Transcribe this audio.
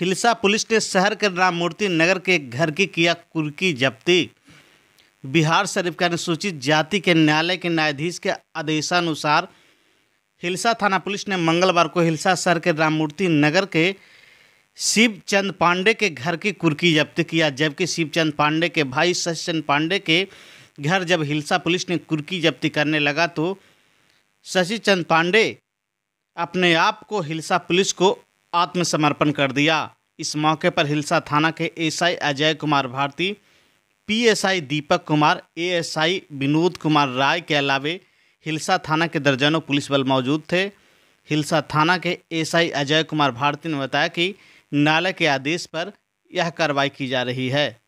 Hilsa police ने शहर के राममूर्ति नगर के एक घर की किया कुर्की जब्ती बिहार शरीफ के अनुसूचित जाति के न्यायालय के न्यायाधीश के आदेशानुसार हिलसा थाना पुलिस ने मंगलवार को हिलसा शहर के राममूर्ति नगर के शिव चंद पांडे के घर की कुर्की जब्त किया जबकि शिव चंद पांडे के भाई शशि पांडे के घर जब हिलसा पुलिस ने कुर्की जब्ती करने लगा तो शशि चंद पांडे अपने आप को हिलसा पुलिस को आत्मसमर्पण कर दिया इस मौके पर हिलसा थाना के SI Ajay Kumar Bharti PSI Deepak Kumar ASI Vinod Kumar Rai के अलावे हिलसा थाना के दर्जनों पुलिस बल मौजूद थे हिलसा थाना के एसआई अजय कुमार भारती ने बताया कि न्यायालय के आदेश पर यह कार्रवाई की जा रही है